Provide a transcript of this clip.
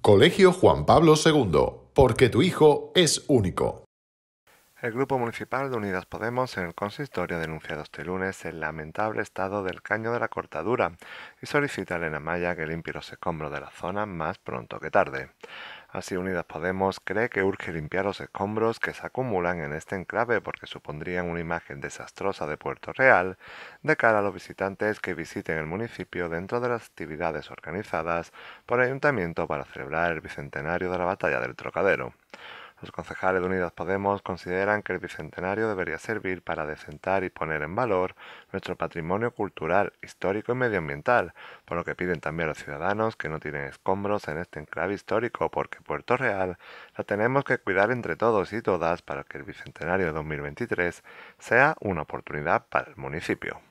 Colegio Juan Pablo II, porque tu hijo es único. El Grupo Municipal de Unidas Podemos en el consistorio ha denunciado este lunes el lamentable estado del caño de la cortadura y solicita a Lena Maya que limpie los escombros de la zona más pronto que tarde. Así Unidas Podemos cree que urge limpiar los escombros que se acumulan en este enclave porque supondrían una imagen desastrosa de Puerto Real de cara a los visitantes que visiten el municipio dentro de las actividades organizadas por el ayuntamiento para celebrar el bicentenario de la batalla del Trocadero. Los concejales de Unidas Podemos consideran que el Bicentenario debería servir para decentar y poner en valor nuestro patrimonio cultural, histórico y medioambiental, por lo que piden también a los ciudadanos que no tienen escombros en este enclave histórico, porque Puerto Real la tenemos que cuidar entre todos y todas para que el Bicentenario 2023 sea una oportunidad para el municipio.